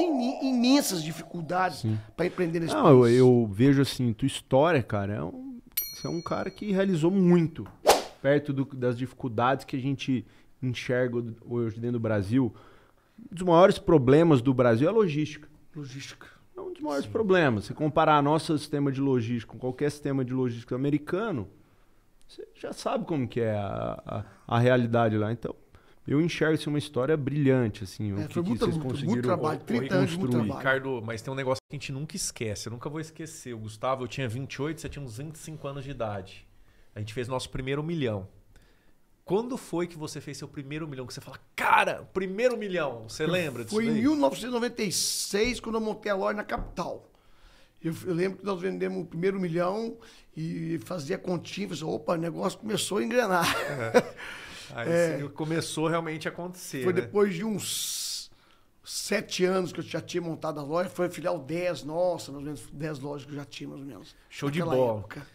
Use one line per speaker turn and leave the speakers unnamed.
in, imensas dificuldades para empreender nesse Não,
país. Eu, eu, vejo assim, tua história, cara, é um, você é um cara que realizou muito perto do, das dificuldades que a gente enxerga hoje dentro do Brasil. Um dos maiores problemas do Brasil é a logística.
Logística. É um dos
maiores Sim. problemas. Se comparar nosso sistema de logística com qualquer sistema de logística americano, você já sabe como que é a, a, a realidade lá. Então, eu enxergo isso uma história brilhante, assim. É, o que, foi muito, que vocês conseguiram muito trabalho, 30
anos, muito trabalho.
Ricardo, mas tem um negócio que a gente nunca esquece, eu nunca vou esquecer. O Gustavo, eu tinha 28, você tinha uns 25 anos de idade. A gente fez nosso primeiro milhão. Quando foi que você fez seu primeiro milhão? Que você fala, cara, primeiro milhão. Você lembra disso? Foi em
1996, quando eu montei a loja na capital. Eu, eu, lembro que nós vendemos o primeiro milhão e fazia continha. Assim, opa, o negócio começou a engrenar. Uhum. Aí é, começou realmente a acontecer. Foi né? depois de uns sete anos que eu já tinha montado a loja, foi a filial 10, nossa, mais ou menos 10 lojas que eu já tinha, mais ou menos. Show de bola. Época.